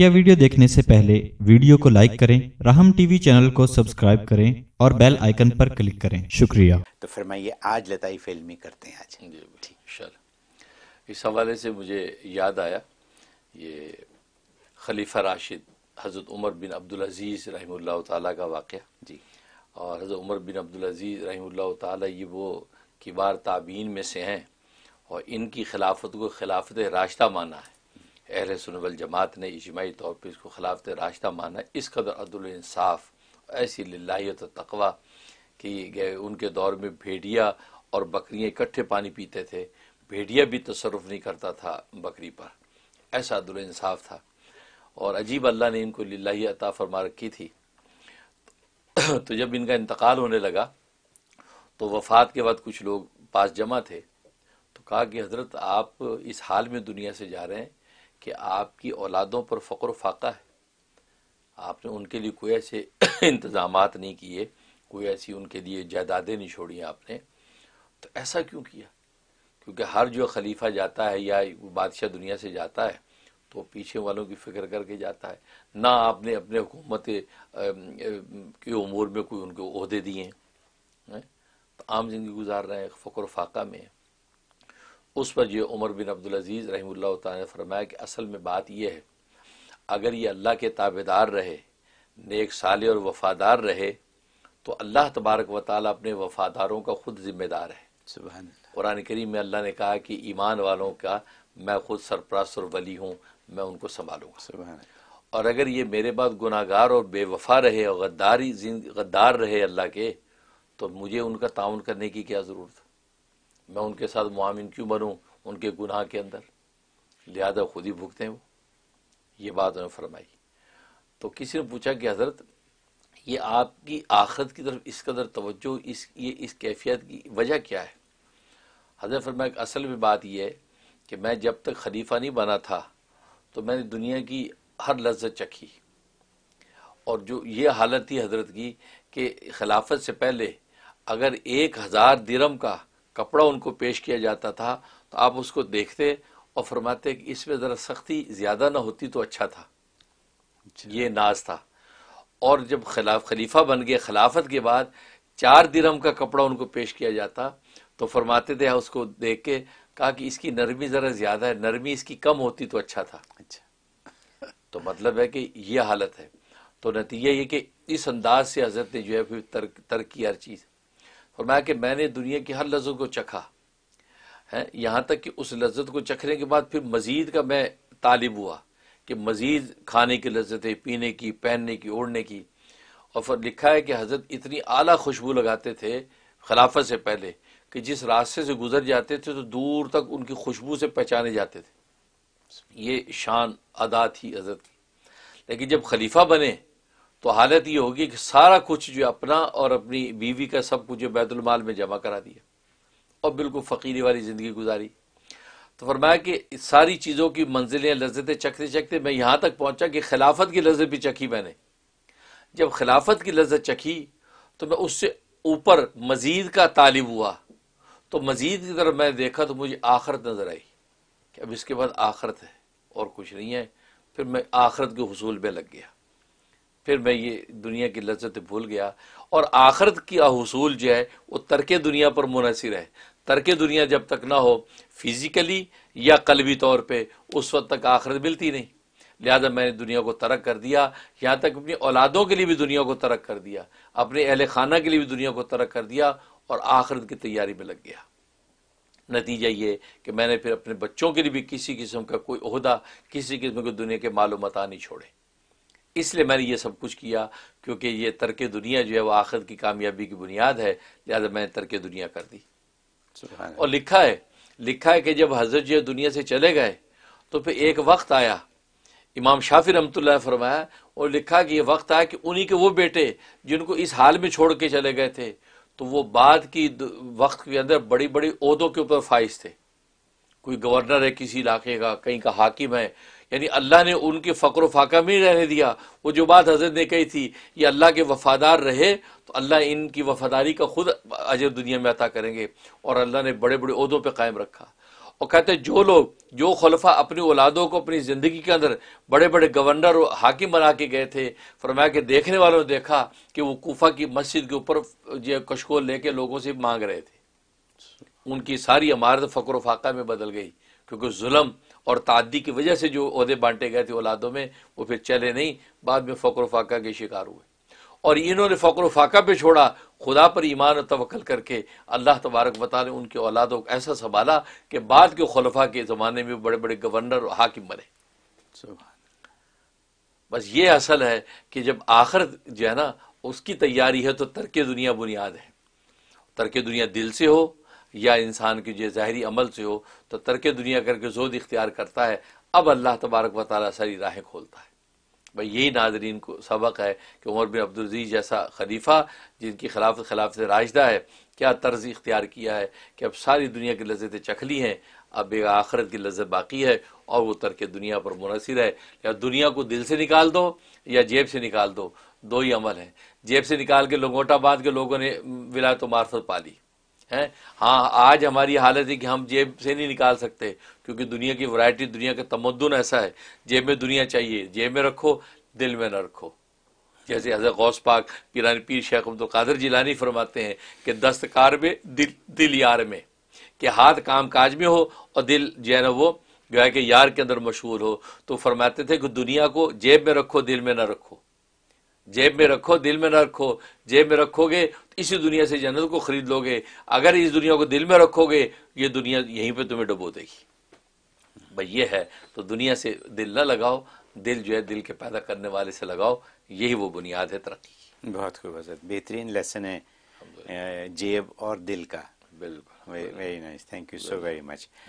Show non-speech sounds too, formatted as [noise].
मुख्य वीडियो देखने से पहले वीडियो को लाइक करें राहम टीवी चैनल को सब्सक्राइब करें और बेल आइकन पर क्लिक करें शुक्रिया तो फरमाइए आज लताई फिल्मी करते हैं आज ठीक इस हवाले से मुझे याद आया ये खलीफा राशिद हज़रत उमर बिन अब्दुल अजीज़ रही का वाक़ जी और हज़रत उमर बिन अब्दुल अजीज़ रही ते वो किबार ताबीन में से हैं और इनकी खिलाफत को खिलाफत रास्ता माना है अहल सुनवल जमात ने इजमाही तौर पर इसको खिलाफत रास्ता माना इस कदर अदलानसाफ़ ऐसी लाहीत तकवा कि उनके दौर में भेड़िया और बकरियाँ इकट्ठे पानी पीते थे भेड़िया भी तसरफ नहीं करता था बकरी पर ऐसा अदलानसाफ़ था और अजीब अल्लाह ने इनको लाही अता फरमा रखी थी [clears throat] तो जब इनका इंतकाल होने लगा तो वफात के बाद कुछ लोग पास जमा थे तो कहा कि हज़रत आप इस हाल में दुनिया से जा रहे हैं कि आपकी औलादों पर फ़क्र फाका है आपने उनके लिए कोई ऐसे [coughs] इंतज़ाम नहीं किए कोई ऐसी उनके लिए जायदादें नहीं छोड़ी आपने तो ऐसा क्यों किया क्योंकि हर जो खलीफा जाता है या बादशाह दुनिया से जाता है तो पीछे वालों की फिक्र करके जाता है ना आपने अपने हुकूमत के उमूर में कोई उनको अहदे दिए हैं तो आम जिंदगी गुजार रहे हैं फ़क्र फाका में है उस पर जो उमर बिन अब्दुल अजीज़ रही ने फरमाया कि असल में बात यह है अगर ये अल्लाह के ताबेदार रहे नेक साले और वफादार रहे तो अल्लाह तबारक व ताली अपने वफादारों का खुद जिम्मेदार है कुरान करीम में अल्लाह ने कहा कि ईमान वालों का मैं खुद सरप्रस्त और वली हूँ मैं उनको संभालूंगा और अगर ये मेरे बाद गुनागार और बेवफा रहे और गद्दारी गद्दार रहे अल्लाह के तो मुझे उनका ताउन करने की क्या ज़रूरत है मैं उनके साथ मामिन क्यों बनूँ उनके गुनाह के अंदर लिहाजा खुद ही भुगते हैं वो ये बात उन्होंने फरमाई तो किसी ने पूछा कि हजरत ये आपकी आखरत की तरफ इस कदर तवज्जो इस ये इस कैफियत की वजह क्या है हजरत फरमाया असल में बात यह है कि मैं जब तक खलीफा नहीं बना था तो मैंने दुनिया की हर लज्जत चखी और जो ये हालत थी हजरत की कि खिलाफत से पहले अगर एक हज़ार दिरम का कपड़ा उनको पेश किया जाता था तो आप उसको देखते और फरमाते कि इसमें ज़रा सख्ती ज़्यादा ना होती तो अच्छा था अच्छा। ये नाज था और जब खिलाफ खलीफा बन गए खिलाफत के बाद चार दिरम का कपड़ा उनको पेश किया जाता तो फरमाते थे हाँ, उसको देख के कहा कि इसकी नरमी ज़रा ज़्यादा है नरमी इसकी कम होती तो अच्छा था अच्छा तो मतलब है कि यह हालत है तो नतीजा ये कि इस अंदाज से हजरत ने जो है फिर तर्क तर्क की हर चीज़ फरमाया कि मैंने दुनिया की हर लज्जत को चखा है यहाँ तक कि उस लज्जत को चखने के बाद फिर मज़ीद का मैं तालिब हुआ कि मज़ीद खाने की लज्जतें पीने की पहनने की ओढ़ने की और फिर लिखा है कि हज़रत इतनी आला खुशबू लगाते थे खिलाफत से पहले कि जिस रास्ते से गुजर जाते थे तो दूर तक उनकी खुशबू से पहचाने जाते थे ये शान अदा थी हजरत की लेकिन जब खलीफा बने तो हालत ये होगी कि सारा कुछ जो अपना और अपनी बीवी का सब कुछ जो बैतुलमाल में जमा करा दिया और बिल्कुल फ़कीरी वाली ज़िंदगी गुजारी तो फरमाया कि सारी चीज़ों की मंजिलें लज्जतें चखते चखते मैं यहाँ तक पहुँचा कि खिलाफत की लज्जत भी चखी मैंने जब खिलाफत की लज्जत चखी तो मैं उससे ऊपर मज़ीद का तालिब हुआ तो मज़ीद की तरफ मैं देखा तो मुझे आखरत नज़र आई कि अब इसके बाद आखरत है और कुछ नहीं है फिर मैं आखरत के हसूल में लग गया फिर मैं ये दुनिया की लज्जत भूल गया और आखरत की अहसूल जो है वो तर्क दुनिया पर मुनसर है तर्क दुनिया जब तक ना हो फिज़िकली या कलबी तौर पर उस वक्त तक आखरत मिलती नहीं लिहाजा मैंने दुनिया को तरक कर दिया यहाँ तक अपनी औलादों के लिए भी दुनिया को तरक कर दिया अपने अहल खाना के लिए भी दुनिया को तरक कर दिया और आखरत की तैयारी में लग गया नतीजा ये कि मैंने फिर अपने बच्चों के लिए भी किसी किस्म का कोई अहदा किसी किस्म के दुनिया के मालूमता नहीं छोड़े इसलिए मैंने ये सब कुछ किया क्योंकि ये तर्क दुनिया जो है वह आखिर की कामयाबी की बुनियाद है लिहाजा मैंने तर्क दुनिया कर दी और लिखा है लिखा है कि जब हजरत जो दुनिया से चले गए तो फिर एक वक्त आया इमाम शाफी रमत फरमाया और लिखा कि यह वक्त आया कि उन्हीं के वो बेटे जिनको इस हाल में छोड़ के चले गए थे तो वो बाद की वक्त के अंदर बड़ी बड़ी उहदों के ऊपर फाइज थे कोई गवर्नर है किसी इलाके का कहीं का हाकिम है यानी अल्लाह ने उनके फ़क्र फाका में रहने दिया वो जो बात हजरत ने कही थी ये अल्लाह के वफ़ादार रहे तो अल्लाह इनकी वफ़ादारी का खुद अजर दुनिया में अता करेंगे और अल्लाह ने बड़े बड़े उहदों पर कायम रखा और कहते हैं जो लोग जो खलफा अपनी औलादों को अपनी ज़िंदगी के अंदर बड़े बड़े गवर्नर और हाकिम बना के गए थे फरमाया कि देखने वालों ने देखा कि वो कोफा की मस्जिद के ऊपर जो कशकोल लेके लोगों से मांग रहे थे उनकी सारी इमारत फ़क्र फाका में बदल गई क्योंकि जुल्म और तादी की वजह से जो अहदे बांटे गए थे औलादों में वो फिर चले नहीं बाद में फ़क्र फाका के शिकार हुए और इन्होंने फ़क्र फाका पे छोड़ा खुदा पर ईमान और तवक्ल करके अल्लाह तबारक बता ने उनके औलादों को ऐसा संभाला कि बाद के खलफा के ज़माने में बड़े बड़े गवर्नर और हाकिम बने बस ये असल है कि जब आखिर जो है ना उसकी तैयारी है तो तरक दुनिया बुनियाद है तरक दुनिया दिल से हो या इंसान की जो ज़ाहरी अमल से हो तो तर्क दुनिया करके जोद इख्तियार करता है अब अल्लाह तबारक व ताली सारी राहें खोलता है भाई यही नाजरीन को सबक है कि उमर बिन अब्दुलजीज़ जैसा खलीफा जिनकी खिलाफ खिलाफ से राजदा है क्या तर्ज इख्तियार किया है कि अब सारी दुनिया की लज्जतें चखली हैं अब एक आखरत की लज्जत बाकी है और वो तर्क दुनिया पर मुनसर है या दुनिया को दिल से निकाल दो या जेब से निकाल दो दो ही अमल हैं जेब से निकाल के लंगोटा बांध के लोगों ने विलायत मार्फत पा ली हैं हाँ आज हमारी हालत है कि हम जेब से नहीं निकाल सकते क्योंकि दुनिया की वैरायटी दुनिया का तमदन ऐसा है जेब में दुनिया चाहिए जेब में रखो दिल में ना रखो जैसे हजरत गौस पाक पीरानी पीर शेख अब्दुल कादर जिलानी फरमाते हैं कि दस्तकार में दिल दिल यार में कि हाथ काम काज में हो और दिल जो है ना वो जो है कि यार के अंदर मशहूर हो तो फरमाते थे कि दुनिया को जेब में रखो दिल में ना रखो जेब में रखो दिल में ना रखो जेब में रखोगे तो इसी दुनिया से जन्नत को खरीद लोगे अगर इस दुनिया को दिल में रखोगे ये दुनिया यहीं पे तुम्हें डुबो देगी भाई ये है तो दुनिया से दिल ना लगाओ दिल जो है दिल के पैदा करने वाले से लगाओ यही वो बुनियाद है तरक्की की बहुत खूब हजरत बेहतरीन लेसन है जेब और दिल का बिल्कुल very nice thank you so very much